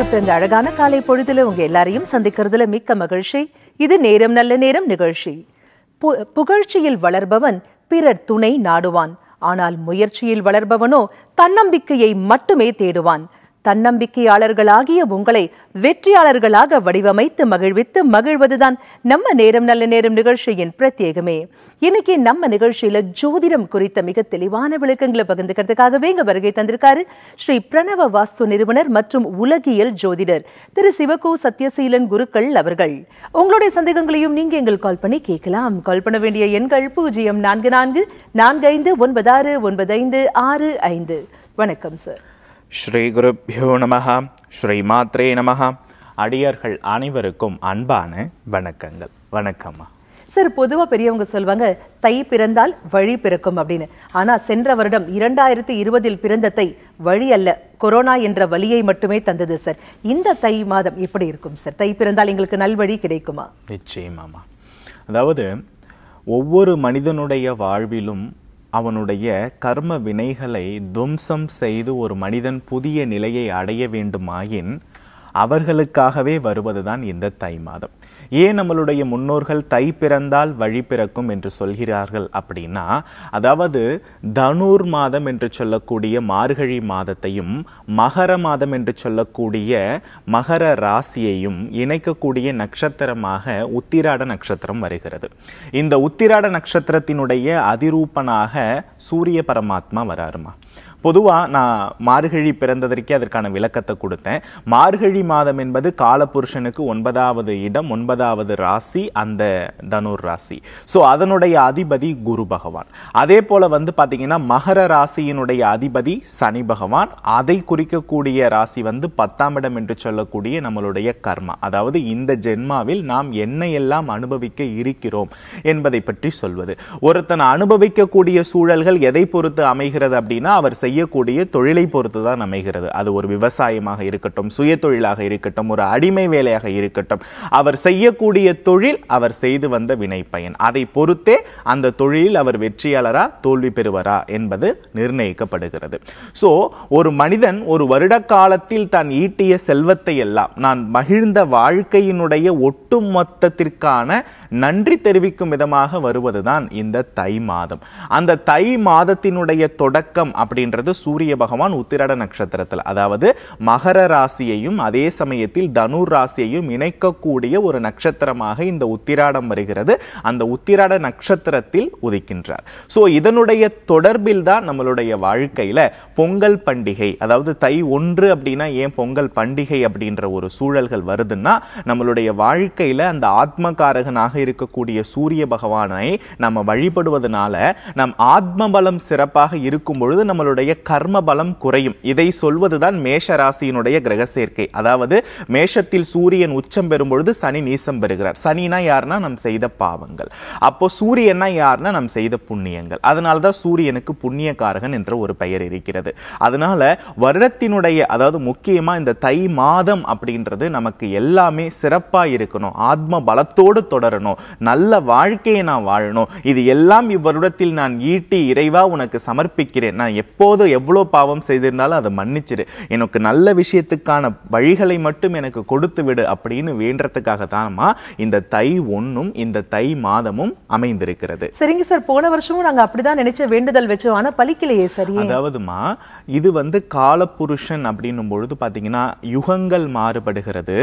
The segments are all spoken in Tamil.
பூத்த இந்த அழகான காலை பொழுதுல உங்க எல்லாரையும் சந்திக்கிறதுல மிக்க மகிழ்ச்சி இது நேரம் நல்ல நேரம் நிகழ்ச்சி புகழ்ச்சியில் வளர்பவன் பிறர் துணை நாடுவான் ஆனால் முயற்சியில் வளர்பவனோ தன்னம்பிக்கையை மட்டுமே தேடுவான் தன்னம்பிக்கையாளர்களாகிய உங்களை வெற்றியாளர்களாக வடிவமைத்து மகிழ்வித்து மகிழ்வதுதான் நம்ம நேரம் நல்ல நேரம் நிகழ்ச்சியின் பிரத்யேகமே இன்னைக்கு நம்ம நிகழ்ச்சியில ஜோதிடம் குறித்த மிக தெளிவான விளக்கங்களை பகிர்ந்துக்கிறதுக்காகவே இங்க வருகை தந்திருக்காரு ஸ்ரீ பிரணவ வாஸ்து நிறுவனர் மற்றும் உலகியல் ஜோதிடர் திரு சிவகோ சத்யசீலன் குருக்கள் அவர்கள் உங்களுடைய சந்தேகங்களையும் நீங்க எங்கள் கால் பண்ணி கேட்கலாம் கால் பண்ண வேண்டிய எண்கள் பூஜ்ஜியம் நான்கு நான்கு நான்கு ஐந்து ஒன்பது ஆறு ஒன்பது ஐந்து ஆறு ஐந்து வணக்கம் சார் ஸ்ரீகுருப்பியோ நம ஸ்ரீமாத்ரே நம அடியார்கள் அனைவருக்கும் அன்பான வணக்கங்கள் வணக்கம்மா சார் பொதுவாக பெரியவங்க சொல்லுவாங்க தை பிறந்தால் வழி பிறக்கும் அப்படின்னு ஆனால் சென்ற வருடம் இரண்டாயிரத்தி இருபதில் பிறந்த தை வழி அல்ல கொரோனா என்ற வழியை மட்டுமே தந்தது சார் இந்த தை மாதம் எப்படி இருக்கும் சார் தை பிறந்தால் எங்களுக்கு நல்வழி கிடைக்குமா நிச்சயமாமா அதாவது ஒவ்வொரு மனிதனுடைய வாழ்விலும் அவனுடைய கர்ம வினைகளை துவம்சம் செய்து ஒரு மனிதன் புதிய நிலையை அடைய வேண்டுமாயின் அவர்களுக்காகவே வருவதுதான் இந்த தை மாதம் ஏன் நம்மளுடைய முன்னோர்கள் தை பிறந்தால் வழி பிறக்கும் என்று சொல்கிறார்கள் அப்படின்னா அதாவது தனுர் மாதம் என்று சொல்லக்கூடிய மார்கழி மாதத்தையும் மகர மாதம் என்று சொல்லக்கூடிய மகர ராசியையும் இணைக்கக்கூடிய நட்சத்திரமாக உத்திராட நட்சத்திரம் வருகிறது இந்த உத்திராட நட்சத்திரத்தினுடைய அதிரூபனாக சூரிய பரமாத்மா வராருமா பொதுவாக நான் மார்கழி பிறந்ததற்கே அதற்கான விளக்கத்தை கொடுத்தேன் மார்கழி மாதம் என்பது காலபுருஷனுக்கு ஒன்பதாவது இடம் ஒன்பதாவது ராசி அந்த தனுர் ராசி ஸோ அதனுடைய அதிபதி குரு பகவான் அதே போல் வந்து பார்த்தீங்கன்னா மகர ராசியினுடைய அதிபதி சனி பகவான் அதை குறிக்கக்கூடிய ராசி வந்து பத்தாம் இடம் என்று சொல்லக்கூடிய நம்மளுடைய கர்மா அதாவது இந்த ஜென்மாவில் நாம் என்ன எல்லாம் அனுபவிக்க இருக்கிறோம் என்பதை பற்றி சொல்வது ஒருத்தன் அனுபவிக்கக்கூடிய சூழல்கள் எதை பொறுத்து அமைகிறது அப்படின்னா அவர் செய்யக்கூடிய தொழிலை பொறுத்து தான் அமைகிறது அது ஒரு விவசாயமாக இருக்கட்டும் சுய தொழிலாக இருக்கட்டும் ஒரு அடிமை வேலையாக இருக்கட்டும் அவர் செய்யக்கூடிய தொழில் அவர் செய்து வந்த வினை பயன் அதை பொறுத்தே அந்த தொழிலில் அவர் வெற்றியாளரா தோல்வி பெறுவரா என்பது நிர்ணயிக்கப்படுகிறது ஸோ ஒரு மனிதன் ஒரு வருட காலத்தில் தான் ஈட்டிய செல்வத்தை எல்லாம் நான் மகிழ்ந்த வாழ்க்கையினுடைய ஒட்டுமொத்தத்திற்கான நன்றி தெரிவிக்கும் விதமாக வருவதுதான் இந்த தை மாதம் அந்த தை மாதத்தினுடைய தொடக்கம் அப்படின்ற அப்படின்றது சூரிய பகவான் உத்திரட நட்சத்திரத்தில் அதாவது மகர ராசியையும் அதே சமயத்தில் தனு ராசியையும் இணைக்கக்கூடிய ஒரு நட்சத்திரமாக இந்த உத்திராடம் வருகிறது அந்த உத்திராட நட்சத்திரத்தில் உதிக்கின்றார் ஸோ இதனுடைய தொடர்பில் தான் நம்மளுடைய வாழ்க்கையில் பொங்கல் பண்டிகை அதாவது தை ஒன்று அப்படின்னா ஏன் பொங்கல் பண்டிகை அப்படின்ற ஒரு சூழல்கள் வருதுன்னா நம்மளுடைய வாழ்க்கையில் அந்த ஆத்மகாரகனாக இருக்கக்கூடிய சூரிய பகவானை நம்ம வழிபடுவதனால நம் ஆத்ம பலம் சிறப்பாக இருக்கும் பொழுது நம்மளுடைய உங்களுடைய கர்ம பலம் குறையும் இதை சொல்வதுதான் மேஷ ராசியினுடைய கிரக சேர்க்கை அதாவது மேஷத்தில் சூரியன் உச்சம் பெறும் பொழுது சனி நீசம் பெறுகிறார் சனினா யார்னா நம் செய்த பாவங்கள் அப்போ சூரியனா யாருன்னா நம் செய்த புண்ணியங்கள் அதனால தான் சூரியனுக்கு புண்ணியக்காரகன் என்ற ஒரு பெயர் இருக்கிறது அதனால வருடத்தினுடைய அதாவது முக்கியமா இந்த தை மாதம் அப்படின்றது நமக்கு எல்லாமே சிறப்பா இருக்கணும் ஆத்ம பலத்தோடு தொடரணும் நல்ல வாழ்க்கையை நான் வாழணும் இது எல்லாம் இவ்வருடத்தில் நான் ஈட்டி இறைவா உனக்கு சமர்ப்பிக்கிறேன் நான் எப்போது எப்போது எவ்வளோ பாவம் செய்திருந்தாலும் அதை மன்னிச்சிரு எனக்கு நல்ல விஷயத்துக்கான வழிகளை மட்டும் எனக்கு கொடுத்து விடு அப்படின்னு வேண்டறதுக்காக தானமா இந்த தை ஒன்றும் இந்த தை மாதமும் அமைந்திருக்கிறது சரிங்க சார் போன வருஷமும் நாங்கள் அப்படிதான் நினைச்ச வேண்டுதல் வச்சோம் ஆனால் பலிக்கலையே சரி அதாவதுமா இது வந்து காலப்புருஷன் அப்படின்னும் பொழுது பார்த்தீங்கன்னா யுகங்கள் மாறுபடுகிறது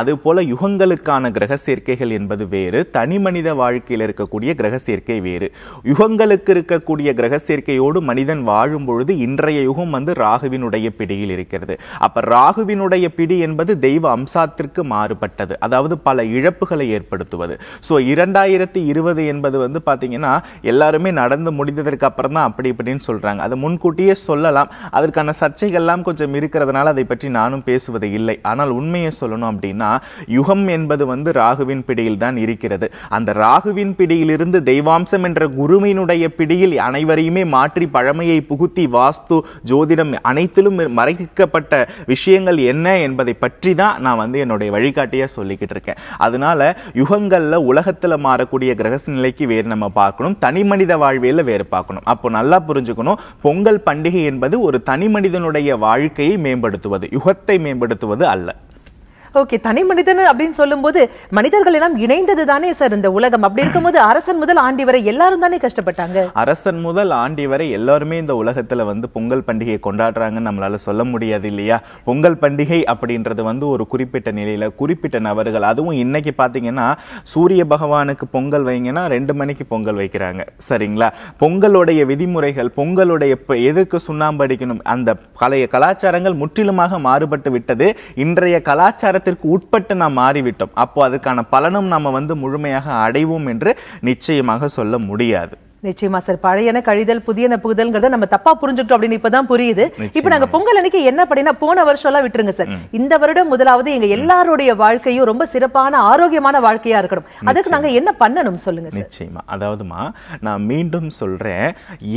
அதுபோல் யுகங்களுக்கான கிரக சேர்க்கைகள் என்பது வேறு தனி மனித வாழ்க்கையில் இருக்கக்கூடிய கிரக சேர்க்கை வேறு யுகங்களுக்கு இருக்கக்கூடிய கிரக சேர்க்கையோடு மனிதன் வாழும் பொழுது இன்றைய யுகம் வந்து ராகுவினுடைய பிடியில் இருக்கிறது அப்போ ராகுவினுடைய பிடி என்பது தெய்வ அம்சாத்திற்கு மாறுபட்டது அதாவது பல இழப்புகளை ஏற்படுத்துவது ஸோ இரண்டாயிரத்தி இருபது என்பது வந்து பார்த்தீங்கன்னா எல்லாருமே நடந்து முடிந்ததற்கு அப்புறம் தான் அப்படி இப்படின்னு சொல்கிறாங்க அதை முன்கூட்டியே சொல்லலாம் அதற்கான சர்ச்சைகள்லாம் கொஞ்சம் இருக்கிறதுனால அதை பற்றி நானும் பேசுவது இல்லை ஆனால் உண்மையை சொல்லணும் அப்படின்னா யுகம் என்பது வந்து ராகுவின் பிடியில் தான் இருக்கிறது அந்த ராகுவின் பிடியிலிருந்து தெய்வாம்சம் என்ற குருவினுடைய பிடியில் அனைவரையுமே மாற்றி பழமையை புகுத்தி வாஸ்து ஜோதிடம் அனைத்திலும் மறைக்கப்பட்ட விஷயங்கள் என்ன என்பதை பற்றி தான் நான் வந்து என்னுடைய வழிகாட்டியாக சொல்லிக்கிட்டு இருக்கேன் அதனால யுகங்களில் உலகத்தில் மாறக்கூடிய கிரக நிலைக்கு வேறு நம்ம பார்க்கணும் தனி மனித வாழ்வியல் வேறு பார்க்கணும் அப்போ நல்லா புரிஞ்சுக்கணும் பொங்கல் பண்டிகை என்பது ஒரு தனி மனிதனுடைய வாழ்க்கையை மேம்படுத்துவது யுகத்தை மேம்படுத்துவது அல்ல ஓகே தனி மனிதன் அப்படின்னு சொல்லும்போது மனிதர்கள் எல்லாம் இணைந்தது தானே சார் இந்த உலகம் அப்படி இருக்கும்போது அரசன் முதல் ஆண்டி வரை எல்லாரும் தானே கஷ்டப்பட்டாங்க அரசன் முதல் ஆண்டி வரை எல்லாருமே இந்த உலகத்துல வந்து பொங்கல் பண்டிகையை கொண்டாடுறாங்கன்னு நம்மளால சொல்ல முடியாது இல்லையா பொங்கல் பண்டிகை அப்படின்றது வந்து ஒரு குறிப்பிட்ட நிலையில குறிப்பிட்ட நபர்கள் அதுவும் இன்னைக்கு பாத்தீங்கன்னா சூரிய பகவானுக்கு பொங்கல் வைங்கன்னா ரெண்டு மணிக்கு பொங்கல் வைக்கிறாங்க சரிங்களா பொங்கலுடைய விதிமுறைகள் பொங்கலுடைய எதுக்கு சுண்ணாம்பு அடிக்கணும் அந்த பழைய கலாச்சாரங்கள் முற்றிலுமாக மாறுபட்டு விட்டது இன்றைய கலாச்சார தாக்கத்திற்கு உட்பட்டு நாம் மாறிவிட்டோம் அப்போ அதுக்கான பலனும் நாம் வந்து முழுமையாக அடைவோம் என்று நிச்சயமாக சொல்ல முடியாது நிச்சயமா சார் பழையன கழிதல் புதியன புகுதல்ங்கிறத நம்ம தப்பா புரிஞ்சுட்டோம் அப்படின்னு இப்பதான் புரியுது இப்ப நாங்க பொங்கல் அன்னைக்கு என்ன பண்ணினா போன வருஷம் எல்லாம் விட்டுருங்க சார் இந்த வருடம் முதலாவது எங்க எல்லாருடைய வாழ்க்கையும் ரொம்ப சிறப்பான ஆரோக்கியமான வாழ்க்கையா இருக்கணும் அதுக்கு நாங்க என்ன பண்ணணும் சொல்லுங்க நிச்சயமா அதாவதுமா நான் மீண்டும் சொல்றேன்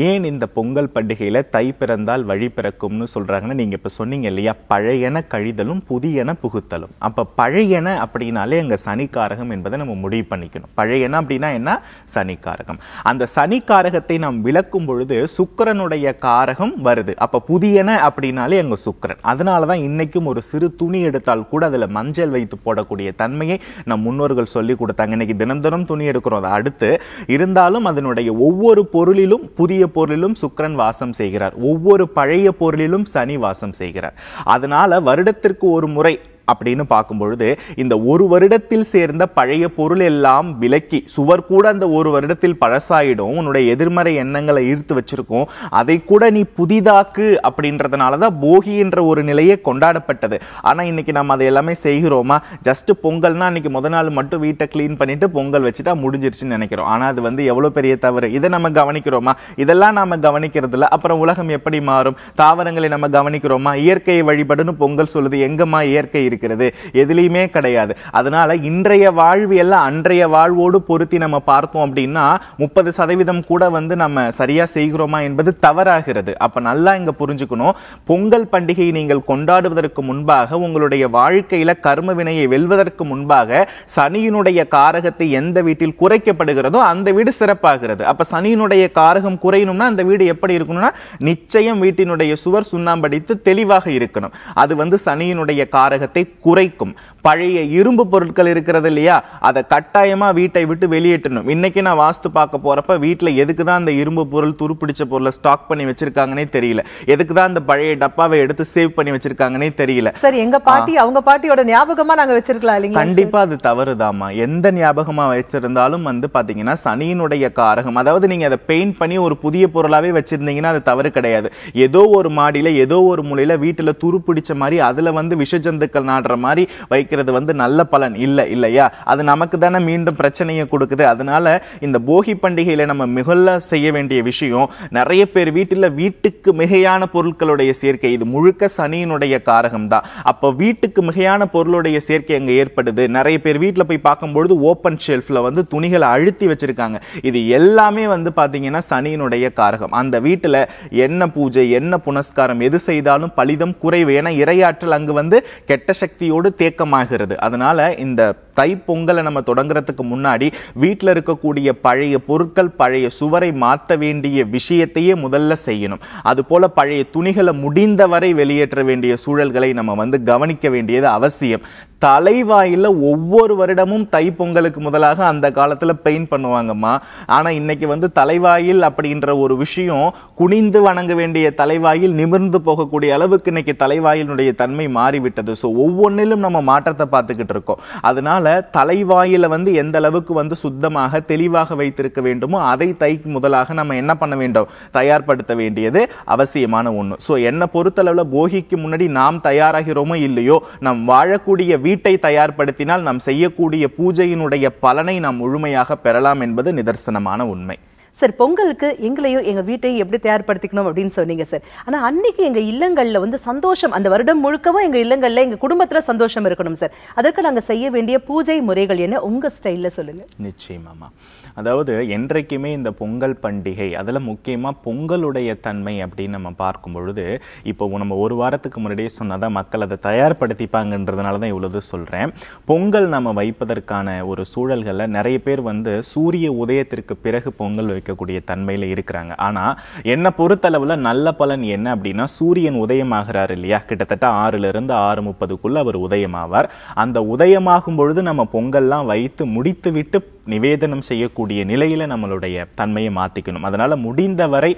ஏன் இந்த பொங்கல் பண்டிகையில தை பிறந்தால் வழி பிறக்கும்னு சொல்றாங்கன்னு நீங்க இப்ப சொன்னீங்க இல்லையா பழையன கழிதலும் புதியன புகுத்தலும் அப்ப பழையன அப்படின்னாலே அங்க சனிக்காரகம் என்பதை நம்ம முடிவு பண்ணிக்கணும் பழையன அப்படின்னா என்ன சனிக்காரகம் அந்த சனி காரகத்தை நாம் விளக்கும் பொழுது சுக்கரனுடைய காரகம் வருது அப்போ புதியன அப்படின்னாலே எங்க சுக்கரன் அதனாலதான் இன்னைக்கும் ஒரு சிறு துணி எடுத்தால் கூட அதுல மஞ்சள் வைத்து போடக்கூடிய தன்மையை நம் முன்னோர்கள் சொல்லி கொடுத்தாங்க இன்னைக்கு தினம் தினம் துணி எடுக்கிறோம் அதை அடுத்து இருந்தாலும் அதனுடைய ஒவ்வொரு பொருளிலும் புதிய பொருளிலும் சுக்கரன் வாசம் செய்கிறார் ஒவ்வொரு பழைய பொருளிலும் சனி வாசம் செய்கிறார் அதனால வருடத்திற்கு ஒரு முறை அப்படின்னு பார்க்கும்பொழுது இந்த ஒரு வருடத்தில் சேர்ந்த பழைய பொருள் எல்லாம் விலக்கி சுவர் கூட அந்த ஒரு வருடத்தில் பழசாயிடும் உன்னுடைய எதிர்மறை எண்ணங்களை ஈர்த்து வச்சிருக்கும் அதை கூட நீ புதிதாக்கு அப்படின்றதுனால தான் போகி என்ற ஒரு நிலையே கொண்டாடப்பட்டது ஆனால் இன்னைக்கு நம்ம அதை எல்லாமே செய்கிறோமா ஜஸ்ட் பொங்கல்னா அன்னைக்கு முத நாள் மட்டும் வீட்டை க்ளீன் பண்ணிட்டு பொங்கல் வச்சுட்டா முடிஞ்சிருச்சுன்னு நினைக்கிறோம் ஆனால் அது வந்து எவ்வளோ பெரிய தவறு இதை நம்ம கவனிக்கிறோமா இதெல்லாம் நாம் கவனிக்கிறதுல அப்புறம் உலகம் எப்படி மாறும் தாவரங்களை நம்ம கவனிக்கிறோமா இயற்கையை வழிபடுன்னு பொங்கல் சொல்லுது எங்கம்மா இயற்கை இருக்கு இருக்கிறது எதுலேயுமே கிடையாது அதனால இன்றைய எல்லாம் அன்றைய வாழ்வோடு பொருத்தி நம்ம பார்த்தோம் அப்படின்னா முப்பது சதவீதம் கூட வந்து நம்ம சரியா செய்கிறோமா என்பது தவறாகிறது அப்ப நல்லா இங்க புரிஞ்சுக்கணும் பொங்கல் பண்டிகையை நீங்கள் கொண்டாடுவதற்கு முன்பாக உங்களுடைய வாழ்க்கையில கர்ம வினையை வெல்வதற்கு முன்பாக சனியினுடைய காரகத்தை எந்த வீட்டில் குறைக்கப்படுகிறதோ அந்த வீடு சிறப்பாகிறது அப்ப சனியினுடைய காரகம் குறையணும்னா அந்த வீடு எப்படி இருக்கணும்னா நிச்சயம் வீட்டினுடைய சுவர் சுண்ணாம்படித்து தெளிவாக இருக்கணும் அது வந்து சனியினுடைய காரகத்தை குறைக்கும் பழைய இரும்பு பொருட்கள் இருக்கிறது இல்லையா அதை கட்டாயமாக வீட்டை விட்டு வெளியேற்றணும் இன்னைக்கு நான் வாஸ்து பார்க்க போகிறப்ப வீட்டில் எதுக்கு தான் அந்த இரும்பு பொருள் துருப்பிடிச்ச பொருளை ஸ்டாக் பண்ணி வச்சிருக்காங்கன்னே தெரியல எதுக்கு தான் அந்த பழைய டப்பாவை எடுத்து சேவ் பண்ணி வச்சிருக்காங்கன்னே தெரியல சரி எங்க பாட்டி அவங்க பாட்டியோட ஞாபகமா நாங்க வச்சிருக்கலாம் இல்லைங்க கண்டிப்பா அது தவறுதாமா எந்த ஞாபகமா வச்சிருந்தாலும் வந்து பாத்தீங்கன்னா சனியினுடைய காரகம் அதாவது நீங்க அதை பெயிண்ட் பண்ணி ஒரு புதிய பொருளாவே வச்சிருந்தீங்கன்னா அது தவறு கிடையாது ஏதோ ஒரு மாடியில ஏதோ ஒரு மூலையில வீட்டுல துருப்பிடிச்ச மாதிரி அதுல வந்து விஷஜந்துக்கள் ஆடுற மாதிரி வைக்கிறது வந்து நல்ல பலன் இல்லை இல்லையா அது நமக்கு தானே மீண்டும் பிரச்சனையை கொடுக்குது அதனால இந்த போகி பண்டிகையில் நம்ம மிகல்ல செய்ய வேண்டிய விஷயம் நிறைய பேர் வீட்டில் வீட்டுக்கு மிகையான பொருட்களுடைய சேர்க்கை இது முழுக்க சனியினுடைய காரகம் தான் அப்போ வீட்டுக்கு மிகையான பொருளுடைய சேர்க்கை அங்கே ஏற்படுது நிறைய பேர் வீட்டில் போய் பார்க்கும்பொழுது ஓப்பன் ஷெல்ஃபில் வந்து துணிகளை அழுத்தி வச்சிருக்காங்க இது எல்லாமே வந்து பார்த்தீங்கன்னா சனியினுடைய காரகம் அந்த வீட்டில் என்ன பூஜை என்ன புனஸ்காரம் எது செய்தாலும் பலிதம் குறைவு ஏன்னா இரையாற்றல் அங்கு வந்து கெட்ட சக்தியோடு தேக்கமாகிறது அதனால இந்த தை பொங்கலை நம்ம தொடங்குறதுக்கு முன்னாடி வீட்டில் இருக்கக்கூடிய பழைய பொருட்கள் பழைய சுவரை மாற்ற வேண்டிய விஷயத்தையே முதல்ல செய்யணும் அது போல பழைய துணிகளை முடிந்தவரை வெளியேற்ற வேண்டிய சூழல்களை நம்ம வந்து கவனிக்க வேண்டியது அவசியம் தலைவாயில் ஒவ்வொரு வருடமும் தை பொங்கலுக்கு முதலாக அந்த காலத்தில் பெயிண்ட் பண்ணுவாங்கம்மா ஆனால் இன்னைக்கு வந்து தலைவாயில் அப்படின்ற ஒரு விஷயம் குனிந்து வணங்க வேண்டிய தலைவாயில் நிமிர்ந்து போகக்கூடிய அளவுக்கு இன்னைக்கு தலைவாயிலுடைய தன்மை மாறிவிட்டது ஸோ ஒவ்வொரு ஒவ்வொன்றிலும் நம்ம மாற்றத்தை பார்த்துக்கிட்டு இருக்கோம் அதனால தலைவாயில் வந்து எந்த அளவுக்கு வந்து சுத்தமாக தெளிவாக வைத்திருக்க வேண்டுமோ அதை தைக்கு முதலாக நம்ம என்ன பண்ண வேண்டும் தயார்படுத்த வேண்டியது அவசியமான ஒன்று ஸோ என்னை பொறுத்தளவில் போகிக்கு முன்னாடி நாம் தயாராகிறோமோ இல்லையோ நாம் வாழக்கூடிய வீட்டை தயார்படுத்தினால் நாம் செய்யக்கூடிய பூஜையினுடைய பலனை நாம் முழுமையாக பெறலாம் என்பது நிதர்சனமான உண்மை சார் பொங்கலுக்கு எங்களையும் எங்கள் வீட்டையும் எப்படி தயார்படுத்திக்கணும் அப்படின்னு சொன்னீங்க சார் ஆனால் அன்னைக்கு எங்கள் இல்லங்களில் வந்து சந்தோஷம் அந்த வருடம் முழுக்கவும் எங்கள் இல்லங்களில் எங்கள் குடும்பத்தில் சந்தோஷம் இருக்கணும் சார் அதற்கு நாங்கள் செய்ய வேண்டிய பூஜை முறைகள் என்ன உங்கள் ஸ்டைலில் சொல்லுங்கள் நிச்சயமாம்மா அதாவது என்றைக்குமே இந்த பொங்கல் பண்டிகை அதில் முக்கியமாக பொங்கலுடைய தன்மை அப்படின்னு நம்ம பார்க்கும் பொழுது இப்போ நம்ம ஒரு வாரத்துக்கு முன்னாடியே சொன்னால் தான் மக்கள் அதை தயார்படுத்திப்பாங்கன்றதுனால தான் இவ்வளவு சொல்கிறேன் பொங்கல் நம்ம வைப்பதற்கான ஒரு சூழல்களில் நிறைய பேர் வந்து சூரிய உதயத்திற்கு பிறகு பொங்கல் வை வைக்கக்கூடிய தன்மையில் இருக்கிறாங்க ஆனால் என்னை பொறுத்தளவில் நல்ல பலன் என்ன அப்படின்னா சூரியன் உதயமாகிறார் இல்லையா கிட்டத்தட்ட ஆறுலேருந்து ஆறு முப்பதுக்குள்ளே அவர் உதயமாவார் அந்த உதயமாகும் பொழுது நம்ம பொங்கல்லாம் வைத்து முடித்து விட்டு நிவேதனம் செய்யக்கூடிய நிலையில் நம்மளுடைய தன்மையை மாற்றிக்கணும் அதனால் முடிந்தவரை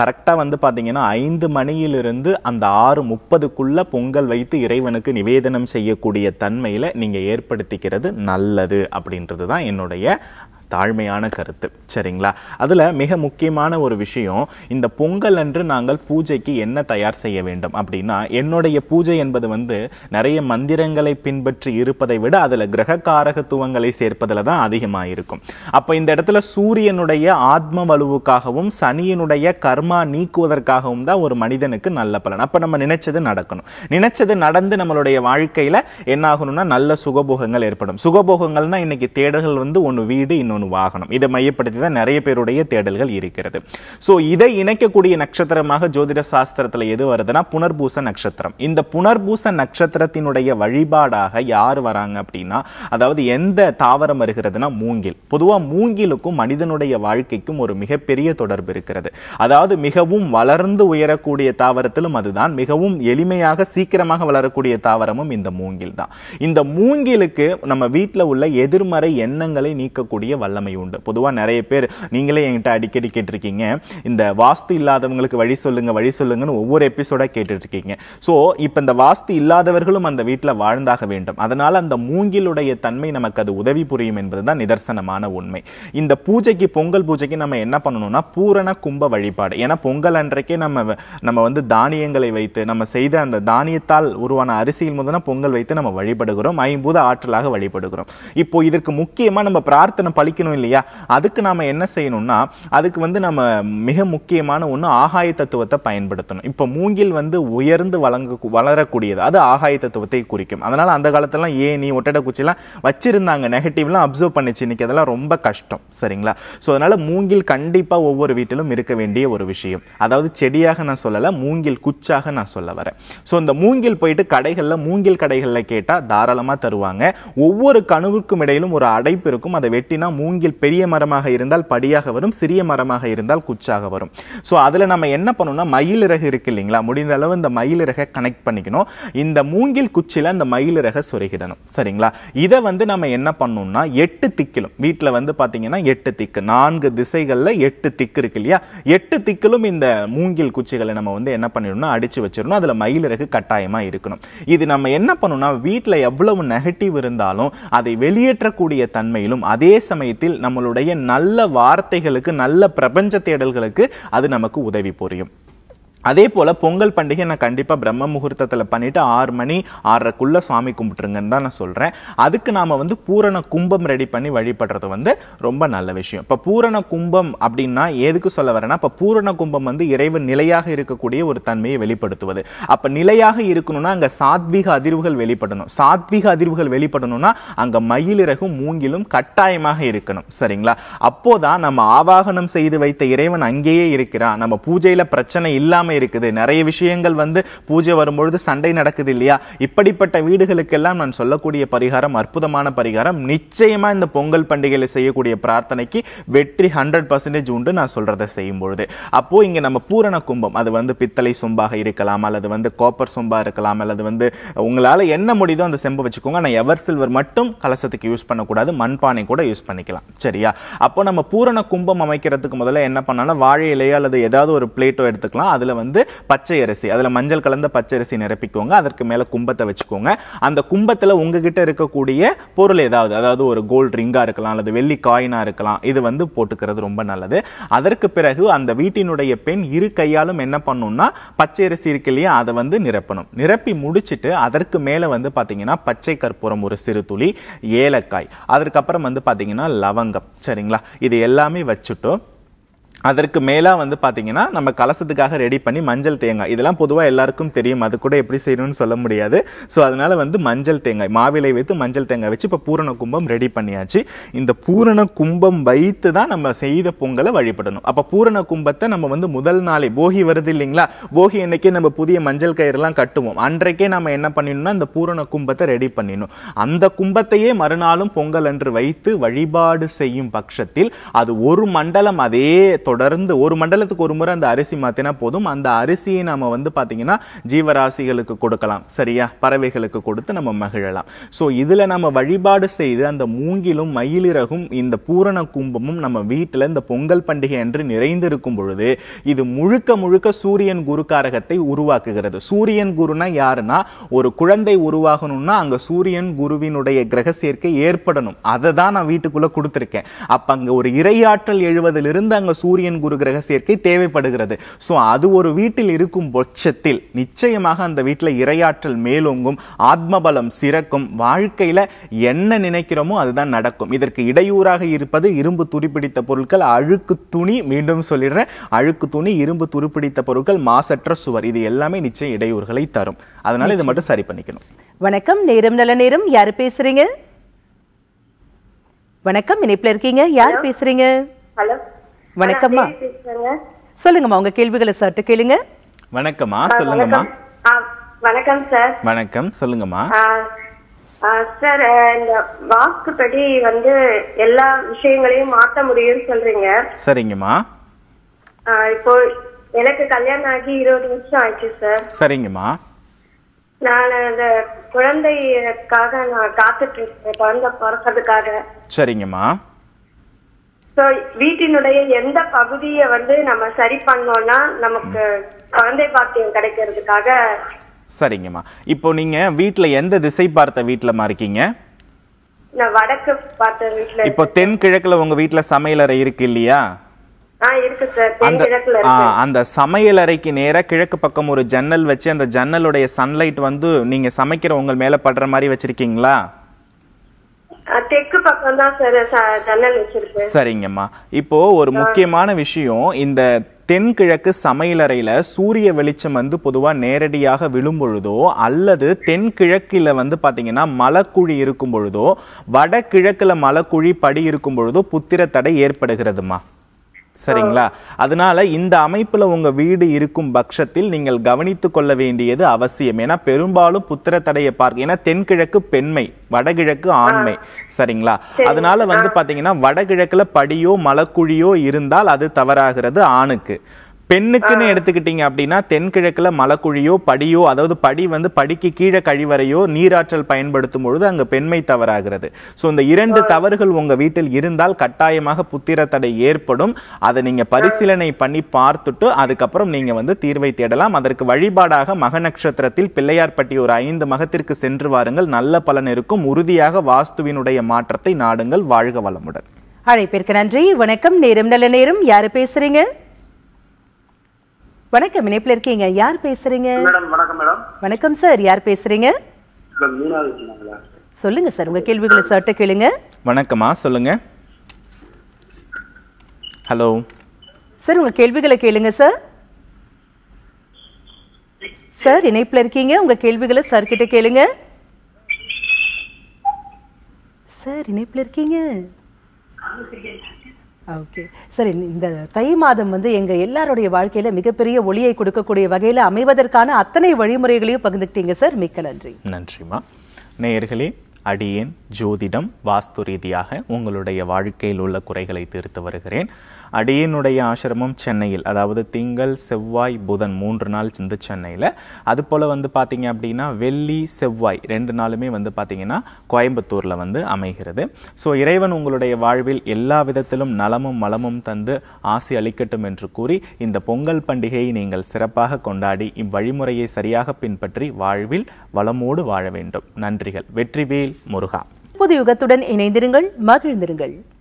கரெக்டாக வந்து பார்த்திங்கன்னா ஐந்து மணியிலிருந்து அந்த ஆறு முப்பதுக்குள்ளே பொங்கல் வைத்து இறைவனுக்கு நிவேதனம் செய்யக்கூடிய தன்மையில் நீங்கள் ஏற்படுத்திக்கிறது நல்லது அப்படின்றது தான் என்னுடைய தாழ்மையான கருத்து சரிங்களா அதில் மிக முக்கியமான ஒரு விஷயம் இந்த பொங்கல் அன்று நாங்கள் பூஜைக்கு என்ன தயார் செய்ய வேண்டும் அப்படின்னா என்னுடைய பூஜை என்பது வந்து நிறைய மந்திரங்களை பின்பற்றி இருப்பதை விட அதில் கிரக காரகத்துவங்களை சேர்ப்பதில் தான் அதிகமாக இருக்கும் அப்போ இந்த இடத்துல சூரியனுடைய ஆத்ம வலுவுக்காகவும் சனியினுடைய கர்மா நீக்குவதற்காகவும் தான் ஒரு மனிதனுக்கு நல்ல பலன் அப்போ நம்ம நினைச்சது நடக்கணும் நினைச்சது நடந்து நம்மளுடைய வாழ்க்கையில் என்னாகணும்னா நல்ல சுகபோகங்கள் ஏற்படும் சுகபோகங்கள்னா இன்னைக்கு தேடல்கள் வந்து ஒன்று வீடு இன்னொன்று பதினொன்று வாகனம் இதை மையப்படுத்தி தான் நிறைய பேருடைய தேடல்கள் இருக்கிறது ஸோ இதை இணைக்கக்கூடிய நட்சத்திரமாக ஜோதிட சாஸ்திரத்தில் எது வருதுன்னா புனர்பூச நட்சத்திரம் இந்த புனர்பூச நட்சத்திரத்தினுடைய வழிபாடாக யார் வராங்க அப்படின்னா அதாவது எந்த தாவரம் வருகிறதுனா மூங்கில் பொதுவாக மூங்கிலுக்கும் மனிதனுடைய வாழ்க்கைக்கும் ஒரு மிகப்பெரிய தொடர்பு இருக்கிறது அதாவது மிகவும் வளர்ந்து உயரக்கூடிய தாவரத்திலும் அதுதான் மிகவும் எளிமையாக சீக்கிரமாக வளரக்கூடிய தாவரமும் இந்த மூங்கில் தான் இந்த மூங்கிலுக்கு நம்ம வீட்டில் உள்ள எதிர்மறை எண்ணங்களை நீக்கக்கூடிய வல்லமை உண்டு பொதுவாக நிறைய பேர் நீங்களே என்கிட்ட அடிக்கடி கேட்டிருக்கீங்க இந்த வாஸ்து இல்லாதவங்களுக்கு வழி சொல்லுங்க வழி சொல்லுங்கன்னு ஒவ்வொரு எபிசோடாக கேட்டுட்ருக்கீங்க ஸோ இப்போ இந்த வாஸ்து இல்லாதவர்களும் அந்த வீட்டில் வாழ்ந்தாக வேண்டும் அதனால் அந்த மூங்கிலுடைய தன்மை நமக்கு அது உதவி புரியும் என்பது தான் நிதர்சனமான உண்மை இந்த பூஜைக்கு பொங்கல் பூஜைக்கு நம்ம என்ன பண்ணணும்னா பூரண கும்ப வழிபாடு ஏன்னா பொங்கல் அன்றைக்கே நம்ம நம்ம வந்து தானியங்களை வைத்து நம்ம செய்த அந்த தானியத்தால் உருவான அரிசியில் முதல்ல பொங்கல் வைத்து நம்ம வழிபடுகிறோம் ஐம்பது ஆற்றலாக வழிபடுகிறோம் இப்போ இதற்கு முக்கியமாக நம்ம பிரார்த்தனை பழிக்க படிக்கணும் இல்லையா அதுக்கு நாம என்ன செய்யணும்னா அதுக்கு வந்து நம்ம மிக முக்கியமான ஒன்று ஆகாய தத்துவத்தை பயன்படுத்தணும் இப்போ மூங்கில் வந்து உயர்ந்து வழங்க வளரக்கூடியது அது ஆகாய தத்துவத்தை குறிக்கும் அதனால அந்த காலத்திலாம் ஏனி ஒட்டடை குச்சிலாம் வச்சிருந்தாங்க நெகட்டிவ்லாம் அப்சர்வ் பண்ணிச்சு இன்னைக்கு அதெல்லாம் ரொம்ப கஷ்டம் சரிங்களா ஸோ அதனால மூங்கில் கண்டிப்பாக ஒவ்வொரு வீட்டிலும் இருக்க வேண்டிய ஒரு விஷயம் அதாவது செடியாக நான் சொல்லலை மூங்கில் குச்சாக நான் சொல்ல வரேன் ஸோ இந்த மூங்கில் போயிட்டு கடைகளில் மூங்கில் கடைகளில் கேட்டால் தாராளமாக தருவாங்க ஒவ்வொரு கனவுக்கும் இடையிலும் ஒரு அடைப்பு இருக்கும் அதை வெட்டினா மூ மூங்கில் பெரிய மரமாக இருந்தால் படியாக வரும் சிறிய மரமாக இருந்தால் குச்சாக வரும் ஸோ அதில் நம்ம என்ன பண்ணணும்னா மயிலிறகு இருக்குது இல்லைங்களா முடிந்த அளவு இந்த மயிலிறகை கனெக்ட் பண்ணிக்கணும் இந்த மூங்கில் குச்சியில் அந்த மயிலிறகை சொருகிடணும் சரிங்களா இதை வந்து நம்ம என்ன பண்ணணும்னா எட்டு திக்கிலும் வீட்டில் வந்து பார்த்தீங்கன்னா எட்டு திக்கு நான்கு திசைகளில் எட்டு திக்கு இருக்கு இல்லையா எட்டு திக்கிலும் இந்த மூங்கில் குச்சிகளை நம்ம வந்து என்ன பண்ணிடணும் அடித்து வச்சிடணும் அதில் மயிலிறகு கட்டாயமாக இருக்கணும் இது நம்ம என்ன பண்ணணும்னா வீட்டில் எவ்வளவு நெகட்டிவ் இருந்தாலும் அதை வெளியேற்றக்கூடிய தன்மையிலும் அதே சமயத்தில் விஷயத்தில் நம்மளுடைய நல்ல வார்த்தைகளுக்கு நல்ல பிரபஞ்ச தேடல்களுக்கு அது நமக்கு உதவி புரியும் அதே போல் பொங்கல் பண்டிகை நான் கண்டிப்பாக பிரம்ம முகூர்த்தத்தில் பண்ணிவிட்டு ஆறு மணி ஆறரைக்குள்ளே சுவாமி கும்பிட்டுருங்கன்னு தான் நான் சொல்கிறேன் அதுக்கு நாம் வந்து பூரண கும்பம் ரெடி பண்ணி வழிபடுறது வந்து ரொம்ப நல்ல விஷயம் இப்போ பூரண கும்பம் அப்படின்னா எதுக்கு சொல்ல வரேன்னா இப்போ பூரண கும்பம் வந்து இறைவன் நிலையாக இருக்கக்கூடிய ஒரு தன்மையை வெளிப்படுத்துவது அப்போ நிலையாக இருக்கணும்னா அங்கே சாத்விக அதிர்வுகள் வெளிப்படணும் சாத்விக அதிர்வுகள் வெளிப்படணும்னா அங்கே மயிலிறகும் மூங்கிலும் கட்டாயமாக இருக்கணும் சரிங்களா அப்போதான் நம்ம ஆவாகனம் செய்து வைத்த இறைவன் அங்கேயே இருக்கிறான் நம்ம பூஜையில் பிரச்சனை இல்லாமல் இருக்குது நிறைய விஷயங்கள் வந்து பூஜை வரும்பொழுது சண்டை நடக்குது இல்லையா இப்படிப்பட்ட வீடுகளுக்கெல்லாம் நான் சொல்லக்கூடிய பரிகாரம் அற்புதமான பரிகாரம் நிச்சயமா இந்த பொங்கல் பண்டிகையில் செய்யக்கூடிய பிரார்த்தனைக்கு வெற்றி ஹண்ட்ரட் பர்சன்டேஜ் உண்டு நான் சொல்றதை செய்யும் பொழுது அப்போ இங்க நம்ம பூரண கும்பம் அது வந்து பித்தளை சொம்பாக இருக்கலாம் அல்லது வந்து காப்பர் சொம்பா இருக்கலாம் அல்லது வந்து உங்களால் என்ன முடியுதோ அந்த செம்பை வச்சுக்கோங்க ஆனால் எவர் சில்வர் மட்டும் கலசத்துக்கு யூஸ் பண்ணக்கூடாது மண்பானை கூட யூஸ் பண்ணிக்கலாம் சரியா அப்போ நம்ம பூரண கும்பம் அமைக்கிறதுக்கு முதல்ல என்ன பண்ணாலும் வாழை இலையோ அல்லது ஏதாவது ஒரு பிளேட்டோ எடுத்துக்கலாம் அதில் வந்து பச்சை அரிசி அதில் மஞ்சள் கலந்த பச்சை அரிசி நிரப்பிக்கோங்க அதற்கு மேலே கும்பத்தை வச்சுக்கோங்க அந்த கும்பத்தில் உங்ககிட்ட இருக்கக்கூடிய பொருள் ஏதாவது அதாவது ஒரு கோல்டு ரிங்காக இருக்கலாம் அல்லது வெள்ளி காயினாக இருக்கலாம் இது வந்து போட்டுக்கிறது ரொம்ப நல்லது அதற்கு பிறகு அந்த வீட்டினுடைய பெண் இரு கையாலும் என்ன பண்ணணும்னா பச்சை அரிசி இருக்கு இல்லையா அதை வந்து நிரப்பணும் நிரப்பி முடிச்சுட்டு அதற்கு மேலே வந்து பார்த்தீங்கன்னா பச்சை கற்பூரம் ஒரு சிறு துளி ஏலக்காய் அதற்கப்புறம் வந்து பார்த்தீங்கன்னா லவங்கம் சரிங்களா இது எல்லாமே வச்சுட்டோம் அதற்கு மேலாக வந்து பார்த்திங்கன்னா நம்ம கலசத்துக்காக ரெடி பண்ணி மஞ்சள் தேங்காய் இதெல்லாம் பொதுவாக எல்லாருக்கும் தெரியும் அது கூட எப்படி செய்யணும்னு சொல்ல முடியாது ஸோ அதனால் வந்து மஞ்சள் தேங்காய் மாவிலை வைத்து மஞ்சள் தேங்காய் வச்சு இப்போ பூரண கும்பம் ரெடி பண்ணியாச்சு இந்த பூரண கும்பம் வைத்து தான் நம்ம செய்த பொங்கலை வழிபடணும் அப்போ பூரண கும்பத்தை நம்ம வந்து முதல் நாளே போகி வருது இல்லைங்களா போகி அன்னைக்கே நம்ம புதிய மஞ்சள் கயிறுலாம் கட்டுவோம் அன்றைக்கே நம்ம என்ன பண்ணிடணும்னா இந்த பூரண கும்பத்தை ரெடி பண்ணிடணும் அந்த கும்பத்தையே மறுநாளும் பொங்கல் அன்று வைத்து வழிபாடு செய்யும் பட்சத்தில் அது ஒரு மண்டலம் அதே தொடர்ந்து ஒரு மண்டலத்துக்கு ஒரு முறை அந்த அரிசி மாற்றினா போதும் அந்த அரிசியை நாம வந்து பாத்தீங்கன்னா ஜீவராசிகளுக்கு கொடுக்கலாம் சரியா பறவைகளுக்கு கொடுத்து நம்ம மகிழலாம் ஸோ இதில் நம்ம வழிபாடு செய்து அந்த மூங்கிலும் மயிலிறகும் இந்த பூரண கும்பமும் நம்ம வீட்டில் இந்த பொங்கல் பண்டிகை அன்று நிறைந்திருக்கும் பொழுது இது முழுக்க முழுக்க சூரியன் குரு காரகத்தை உருவாக்குகிறது சூரியன் குருனா யாருன்னா ஒரு குழந்தை உருவாகணும்னா அங்கே சூரியன் குருவினுடைய கிரக சேர்க்கை ஏற்படணும் அதை தான் நான் வீட்டுக்குள்ளே கொடுத்துருக்கேன் அப்போ அங்கே ஒரு இரையாற்றல் எழுவதிலிருந்து அங்க சூரிய சூரியன் குரு கிரக சேர்க்கை தேவைப்படுகிறது ஸோ அது ஒரு வீட்டில் இருக்கும் பட்சத்தில் நிச்சயமாக அந்த வீட்டில் இரையாற்றல் மேலோங்கும் ஆத்மபலம் சிறக்கும் வாழ்க்கையில் என்ன நினைக்கிறோமோ அதுதான் நடக்கும் இதற்கு இடையூறாக இருப்பது இரும்பு துருப்பிடித்த பொருட்கள் அழுக்கு துணி மீண்டும் சொல்லிடுறேன் அழுக்கு துணி இரும்பு துருப்பிடித்த பொருட்கள் மாசற்ற சுவர் இது எல்லாமே நிச்சயம் இடையூறுகளை தரும் அதனால இதை மட்டும் சரி பண்ணிக்கணும் வணக்கம் நேரம் நல்ல நேரம் யாரு பேசுறீங்க வணக்கம் இணைப்புல இருக்கீங்க யார் பேசுறீங்க ஹலோ வணக்கம்மா சொல்லுங்கம்மா உங்க கேள்விகளை சட்டு கேளுங்க வணக்கம்மா சொல்லுங்கம்மா வணக்கம் சார் வணக்கம் சொல்லுங்கம்மா சார் இந்த வாக்குப்படி வந்து எல்லா விஷயங்களையும் மாத்த முடியும்னு சொல்றீங்க சரிங்கம்மா இப்போ எனக்கு கல்யாணம் ஆகி இருபது வருஷம் ஆயிடுச்சு சார் சரிங்கம்மா நான் அந்த குழந்தைக்காக நான் காத்துட்டு இருக்கேன் குழந்தை பிறக்கிறதுக்காக சரிங்கம்மா ஸோ வீட்டினுடைய எந்த பகுதிய வந்து நம்ம சரி பண்ணோம்னா நமக்கு குழந்தை பாக்கியம் கிடைக்கிறதுக்காக சரிங்கம்மா இப்போ நீங்க வீட்டுல எந்த திசை பார்த்த வீட்டுலமா இருக்கீங்க நான் வடக்கு பார்த்த வீட்டுல இப்போ தென்கிழக்குல உங்க வீட்டுல சமையலறை இருக்கு இல்லையா அந்த அந்த சமையலறைக்கு நேரா கிழக்கு பக்கம் ஒரு ஜன்னல் வச்சு அந்த ஜன்னலுடைய சன்லைட் வந்து நீங்க சமைக்கிற உங்க மேல படுற மாதிரி வச்சிருக்கீங்களா தெற்கு பக்கம் தான் சரிங்கம்மா இப்போ ஒரு முக்கியமான விஷயம் இந்த தென்கிழக்கு சமையலறையில் சூரிய வெளிச்சம் வந்து பொதுவாக நேரடியாக விழும் பொழுதோ அல்லது தென்கிழக்கில் வந்து பார்த்தீங்கன்னா மலக்குழி இருக்கும் பொழுதோ வடகிழக்கில் மலக்குழி படி இருக்கும் பொழுதோ புத்திர தடை ஏற்படுகிறதுமா சரிங்களா அதனால இந்த அமைப்புல உங்க வீடு இருக்கும் பட்சத்தில் நீங்கள் கவனித்துக் கொள்ள வேண்டியது அவசியம் ஏன்னா பெரும்பாலும் புத்திர தடையை பார்க்க ஏன்னா தென்கிழக்கு பெண்மை வடகிழக்கு ஆண்மை சரிங்களா அதனால வந்து பாத்தீங்கன்னா வடகிழக்குல படியோ மலக்குழியோ இருந்தால் அது தவறாகிறது ஆணுக்கு பெண்ணுக்குன்னு எடுத்துக்கிட்டீங்க அப்படின்னா தென்கிழக்குல மலக்குழியோ படியோ அதாவது படி வந்து படிக்கு கீழே கழிவறையோ நீராற்றல் பயன்படுத்தும் பொழுது அங்க பெண்மை தவறாகிறது ஸோ இந்த இரண்டு தவறுகள் உங்க வீட்டில் இருந்தால் கட்டாயமாக புத்திர தடை ஏற்படும் அதை நீங்க பரிசீலனை பண்ணி பார்த்துட்டு அதுக்கப்புறம் நீங்க வந்து தீர்வை தேடலாம் அதற்கு வழிபாடாக மக நட்சத்திரத்தில் பிள்ளையார்பட்டி ஒரு ஐந்து மகத்திற்கு சென்று வாருங்கள் நல்ல பலன் இருக்கும் உறுதியாக வாஸ்துவினுடைய மாற்றத்தை நாடுங்கள் வாழ்க வளமுடன் அழைப்பிற்கு நன்றி வணக்கம் நேரம் நல்ல நேரம் யாரு பேசுறீங்க வணக்கம் இணைப்புல இருக்கீங்க யார் பேசுறீங்க வணக்கம் சார் யார் பேசுறீங்க சொல்லுங்க சார் உங்க கேள்விகளை சர்ட்ட கேளுங்க வணக்கமா சொல்லுங்க ஹலோ சார் உங்க கேள்விகளை கேளுங்க சார் சார் இணைப்புல இருக்கீங்க உங்க கேள்விகளை சார் கிட்ட கேளுங்க சார் இணைப்புல இருக்கீங்க ஓகே சார் இந்த தை மாதம் வந்து எங்கள் எல்லாருடைய வாழ்க்கையில் மிகப்பெரிய ஒளியை கொடுக்கக்கூடிய வகையில் அமைவதற்கான அத்தனை வழிமுறைகளையும் பகிர்ந்துக்கிட்டீங்க சார் மிக்க நன்றி நன்றிமா நேயர்களே அடியேன் ஜோதிடம் வாஸ்து ரீதியாக உங்களுடைய வாழ்க்கையில் உள்ள குறைகளை தீர்த்து வருகிறேன் அடியனுடைய ஆசிரமம் சென்னையில் அதாவது திங்கள் செவ்வாய் புதன் மூன்று நாள் சிந்து சென்னையில் அது போல் வந்து பார்த்தீங்க அப்படின்னா வெள்ளி செவ்வாய் ரெண்டு நாளுமே வந்து பார்த்தீங்கன்னா கோயம்புத்தூரில் வந்து அமைகிறது ஸோ இறைவன் உங்களுடைய வாழ்வில் எல்லா விதத்திலும் நலமும் மலமும் தந்து ஆசி அளிக்கட்டும் என்று கூறி இந்த பொங்கல் பண்டிகையை நீங்கள் சிறப்பாக கொண்டாடி இவ்வழிமுறையை சரியாக பின்பற்றி வாழ்வில் வளமோடு வாழ வேண்டும் நன்றிகள் வெற்றிவேல் முருகா புது யுகத்துடன் இணைந்திருங்கள் மகிழ்ந்திருங்கள்